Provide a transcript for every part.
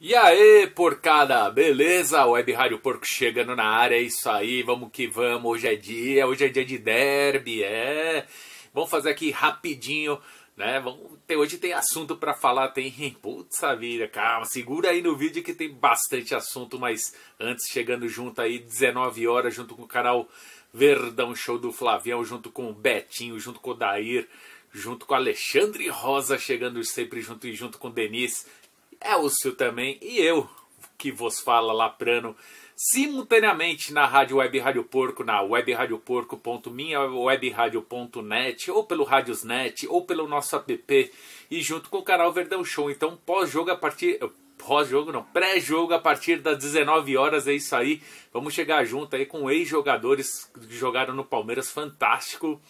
E aí, porcada, beleza? Web Rádio Porco chegando na área, é isso aí, vamos que vamos. Hoje é dia, hoje é dia de derby, é. Vamos fazer aqui rapidinho, né? Vamos ter, hoje tem assunto para falar, tem. Putz, vida, calma, segura aí no vídeo que tem bastante assunto, mas antes, chegando junto aí, 19 horas, junto com o canal Verdão Show do Flavião, junto com o Betinho, junto com o Dair junto com Alexandre Rosa, chegando sempre junto e junto com Denise Elcio é também e eu, que vos fala prano simultaneamente na Rádio Web Rádio Porco, na webradioporco.minhawebradio.net ou pelo Radiosnet ou pelo nosso app e junto com o canal Verdão Show. Então, pós-jogo a partir pós-jogo não, pré-jogo a partir das 19 horas, é isso aí. Vamos chegar junto aí com ex-jogadores que jogaram no Palmeiras, fantástico.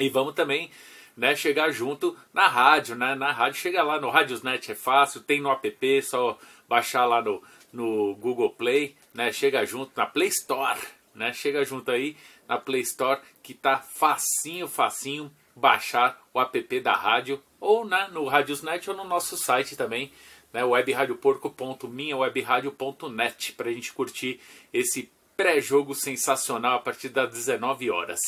E vamos também né, chegar junto na rádio, né? Na rádio chega lá no Radiosnet é fácil, tem no app, só baixar lá no, no Google Play, né? Chega junto na Play Store, né? Chega junto aí na Play Store que tá facinho, facinho baixar o app da rádio ou na né, no Radiosnet ou no nosso site também, né? para a gente curtir esse pré-jogo sensacional a partir das 19 horas.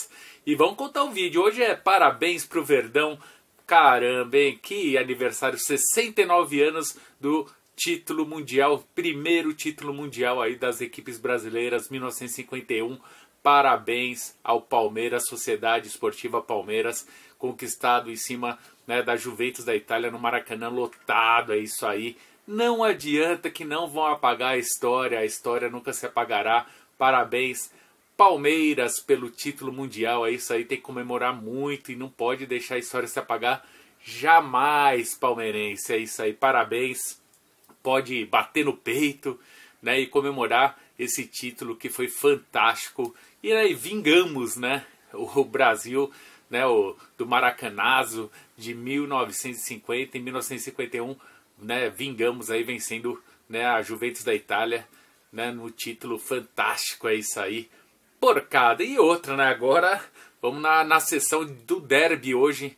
E vamos contar o vídeo. Hoje é parabéns pro Verdão. Caramba, hein? Que aniversário, 69 anos do título mundial, primeiro título mundial aí das equipes brasileiras, 1951. Parabéns ao Palmeiras, Sociedade Esportiva Palmeiras, conquistado em cima né, da Juventus da Itália no Maracanã lotado, é isso aí. Não adianta que não vão apagar a história, a história nunca se apagará. Parabéns, Palmeiras, pelo título mundial. É isso aí, tem que comemorar muito e não pode deixar a história se apagar jamais, palmeirense. É isso aí, parabéns. Pode bater no peito né, e comemorar esse título que foi fantástico. E aí, né, vingamos né, o Brasil né, o, do Maracanazo de 1950 e 1951. Né, vingamos aí vencendo né, a Juventus da Itália né, no título fantástico, é isso aí. Porcada e outra, né? Agora vamos na, na sessão do derby hoje.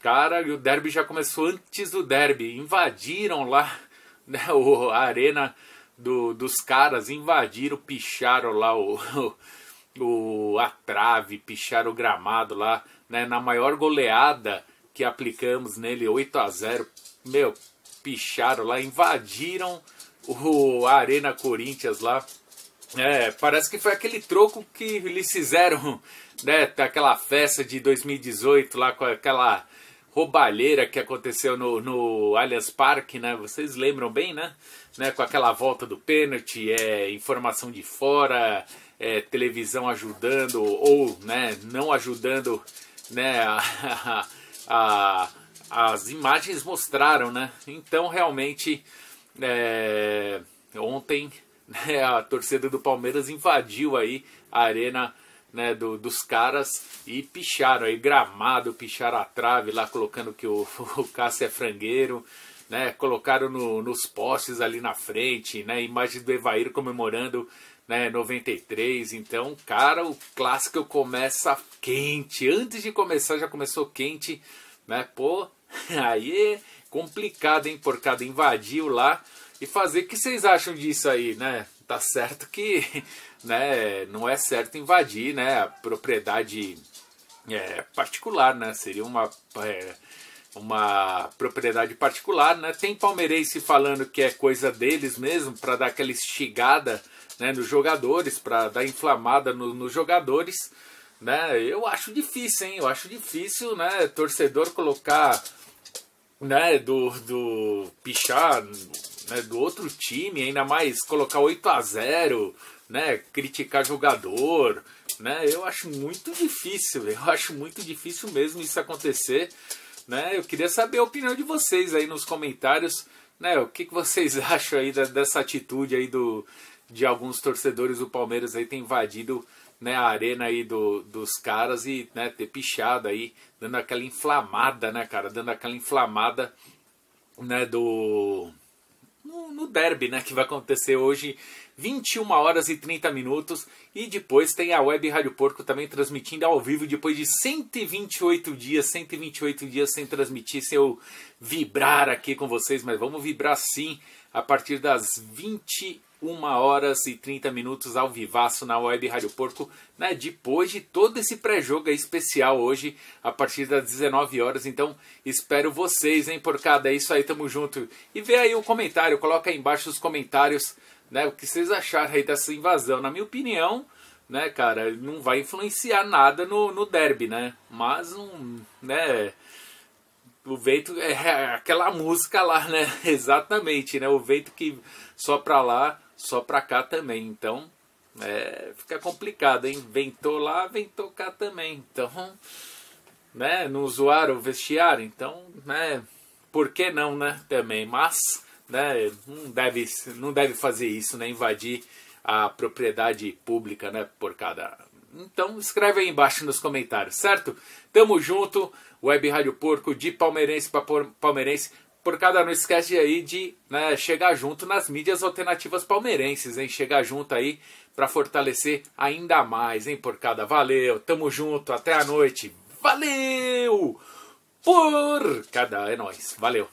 Cara, o derby já começou antes do derby. Invadiram lá né, o, a arena do, dos caras, invadiram, picharam lá o, o, a trave, picharam o gramado lá, né, na maior goleada que aplicamos nele, 8 a 0 Meu, picharam lá, invadiram o Arena Corinthians lá. É, parece que foi aquele troco que eles fizeram, né? Aquela festa de 2018 lá com aquela roubalheira que aconteceu no, no Allianz Parque, né? Vocês lembram bem, né? né? Com aquela volta do pênalti, é, informação de fora, é, televisão ajudando ou né, não ajudando, né? A, a, a, as imagens mostraram, né? Então realmente é, ontem né, a torcida do Palmeiras invadiu aí a arena né, do, dos caras e picharam aí gramado, picharam a trave lá, colocando que o, o Cássio é frangueiro, né, colocaram no, nos postes ali na frente, né, imagem do Evair comemorando né, 93, então, cara, o clássico começa quente, antes de começar já começou quente, né, pô, aí complicado, hein? Porcada invadiu lá e fazer. O que vocês acham disso aí, né? Tá certo que né, não é certo invadir né, a propriedade é, particular, né? Seria uma. É, uma propriedade particular, né? Tem palmeirense falando que é coisa deles mesmo para dar aquela estigada, né, nos jogadores, para dar inflamada no, nos jogadores, né? Eu acho difícil, hein? Eu acho difícil, né, torcedor colocar né, do, do pichar né, do outro time, ainda mais colocar 8 a 0 né, criticar jogador, né, eu acho muito difícil, eu acho muito difícil mesmo isso acontecer, né, eu queria saber a opinião de vocês aí nos comentários, né, o que, que vocês acham aí da, dessa atitude aí do, de alguns torcedores do Palmeiras aí ter invadido né, a arena aí do, dos caras e né, ter pichado aí, dando aquela inflamada, né, cara? Dando aquela inflamada, né, do. No, no derby, né, que vai acontecer hoje, 21 horas e 30 minutos. E depois tem a Web Rádio Porco também transmitindo ao vivo depois de 128 dias, 128 dias sem transmitir, sem eu vibrar aqui com vocês, mas vamos vibrar sim a partir das 20 uma horas e 30 minutos ao vivaço na web Rádio Porco, né? depois de todo esse pré-jogo especial hoje, a partir das 19 horas. Então, espero vocês, hein, porcada? É isso aí, tamo junto. E vê aí o comentário, coloca aí embaixo os comentários, né, o que vocês acharam aí dessa invasão. Na minha opinião, né, cara, não vai influenciar nada no, no derby, né? Mas um, né, o vento é, é aquela música lá, né? Exatamente, né? O vento que só para lá só para cá também. Então é, fica complicado, hein? Ventou lá, ventou cá também. Então, né? Não zoaram vestiário, então, né? Por que não, né? Também, mas, né? Não deve, não deve fazer isso, né? Invadir a propriedade pública, né? Por cada. Então, escreve aí embaixo nos comentários, certo? Tamo junto, Web Rádio Porco de Palmeirense para Palmeirense por cada não esquece aí de né, chegar junto nas mídias alternativas palmeirenses, hein? Chegar junto aí para fortalecer ainda mais, hein? Por cada valeu, tamo junto, até a noite, valeu! Por cada é nós, valeu!